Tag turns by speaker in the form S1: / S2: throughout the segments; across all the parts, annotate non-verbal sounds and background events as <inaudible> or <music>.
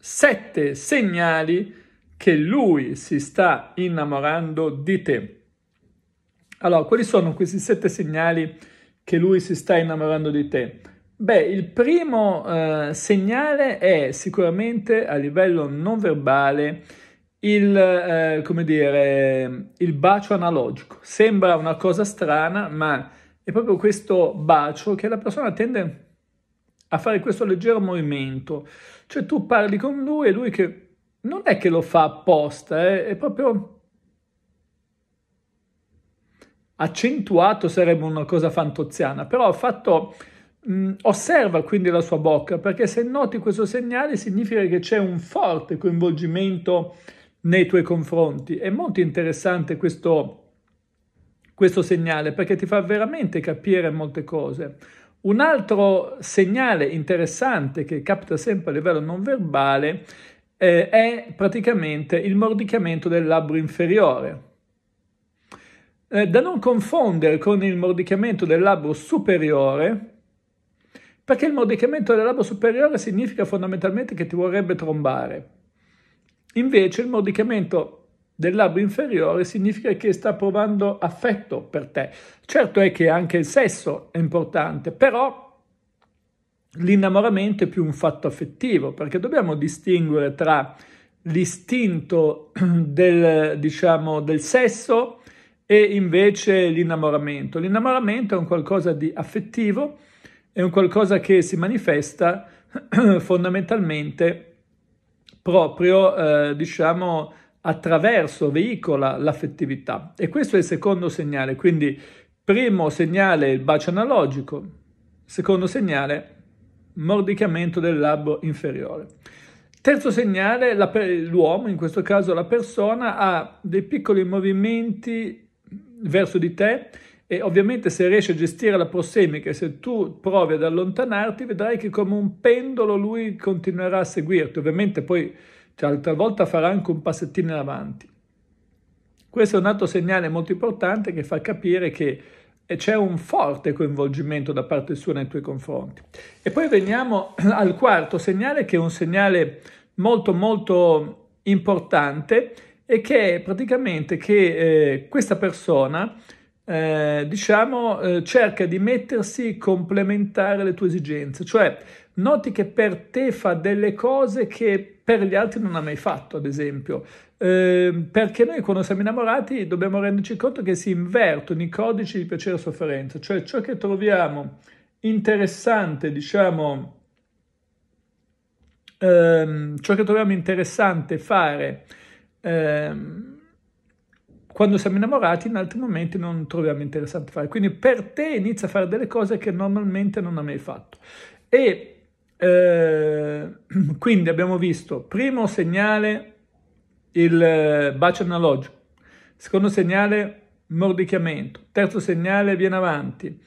S1: sette segnali che lui si sta innamorando di te. Allora, quali sono questi sette segnali che lui si sta innamorando di te? Beh, il primo eh, segnale è sicuramente a livello non verbale il, eh, come dire, il bacio analogico. Sembra una cosa strana, ma è proprio questo bacio che la persona tende a fare questo leggero movimento. Cioè tu parli con lui e lui che non è che lo fa apposta, eh, è proprio accentuato sarebbe una cosa fantoziana, però ha fatto, osserva quindi la sua bocca, perché se noti questo segnale significa che c'è un forte coinvolgimento nei tuoi confronti. È molto interessante questo, questo segnale perché ti fa veramente capire molte cose. Un altro segnale interessante che capita sempre a livello non verbale eh, è praticamente il mordicamento del labbro inferiore. Eh, da non confondere con il mordicamento del labbro superiore, perché il mordicamento del labbro superiore significa fondamentalmente che ti vorrebbe trombare. Invece il mordicamento del labbro inferiore significa che sta provando affetto per te. Certo è che anche il sesso è importante, però l'innamoramento è più un fatto affettivo, perché dobbiamo distinguere tra l'istinto <clears throat> del, diciamo, del sesso e invece l'innamoramento. L'innamoramento è un qualcosa di affettivo, è un qualcosa che si manifesta <clears throat> fondamentalmente proprio, eh, diciamo, attraverso, veicola l'affettività. E questo è il secondo segnale. Quindi, primo segnale il bacio analogico, secondo segnale mordicamento del labbro inferiore. Terzo segnale, la, l'uomo, in questo caso la persona, ha dei piccoli movimenti verso di te e ovviamente se riesci a gestire la prossemica e se tu provi ad allontanarti vedrai che come un pendolo lui continuerà a seguirti. Ovviamente poi talvolta cioè, farà anche un passettino in avanti. Questo è un altro segnale molto importante che fa capire che eh, c'è un forte coinvolgimento da parte sua nei tuoi confronti. E poi veniamo <clears throat> al quarto segnale, che è un segnale molto molto importante e che è praticamente che eh, questa persona, eh, diciamo, eh, cerca di mettersi complementare le tue esigenze, cioè noti che per te fa delle cose che per gli altri non ha mai fatto, ad esempio. Eh, perché noi quando siamo innamorati dobbiamo renderci conto che si invertono i codici di piacere e sofferenza, cioè ciò che troviamo interessante, diciamo, ehm, ciò che troviamo interessante fare ehm, quando siamo innamorati in altri momenti non troviamo interessante fare. Quindi per te inizia a fare delle cose che normalmente non ha mai fatto. E eh, <clears throat> quindi abbiamo visto, primo segnale, il eh, bacio analogico, secondo segnale, mordicchiamento, terzo segnale, viene avanti,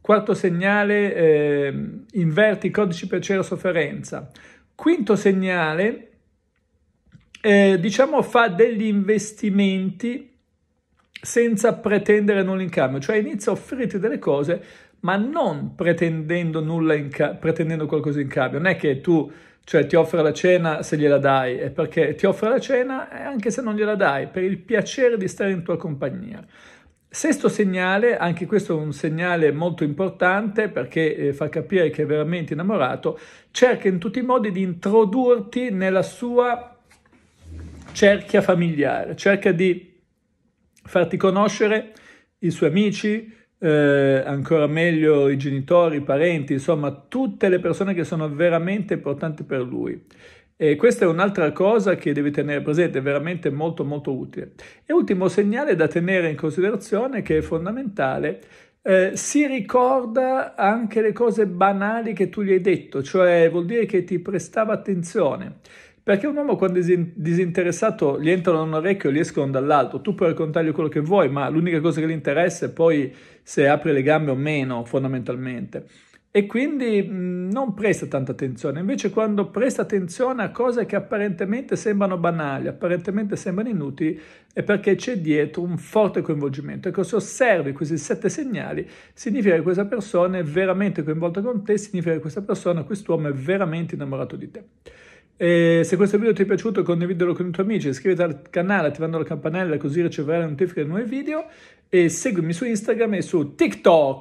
S1: quarto segnale, eh, inverti i codici piacere cera sofferenza, quinto segnale, eh, diciamo, fa degli investimenti senza pretendere nulla in cambio, cioè inizia a offrirti delle cose ma non pretendendo, ca- pretendendo qualcosa in cambio. Non è che tu cioè ti offre la cena se gliela dai, è perché ti offre la cena eh, anche se non gliela dai, per il piacere di stare in tua compagnia. Sesto segnale, anche questo è un segnale molto importante perché eh, fa capire che è veramente innamorato, cerca in tutti i modi di introdurti nella sua cerchia familiare, cerca di farti conoscere i suoi amici, eh, ancora meglio i genitori, i parenti, insomma tutte le persone che sono veramente importanti per lui. E questa è un'altra cosa che devi tenere presente, è veramente molto molto utile. E ultimo segnale da tenere in considerazione che è fondamentale, eh, si ricorda anche le cose banali che tu gli hai detto, cioè vuol dire che ti prestava attenzione. Perché un uomo quando è disinteressato gli entrano da un orecchio e gli escono dall'altro, tu puoi raccontargli quello che vuoi, ma l'unica cosa che gli interessa è poi se apre le gambe o meno fondamentalmente. E quindi mh, non presta tanta attenzione, invece quando presta attenzione a cose che apparentemente sembrano banali, apparentemente sembrano inutili, è perché c'è dietro un forte coinvolgimento. Ecco, se osservi questi sette segnali, significa che questa persona è veramente coinvolta con te, significa che questa persona, quest'uomo è veramente innamorato di te. E se questo video ti è piaciuto condividilo con i tuoi amici, iscriviti al canale attivando la campanella così riceverai notifiche dei nuovi video e seguimi su Instagram e su TikTok.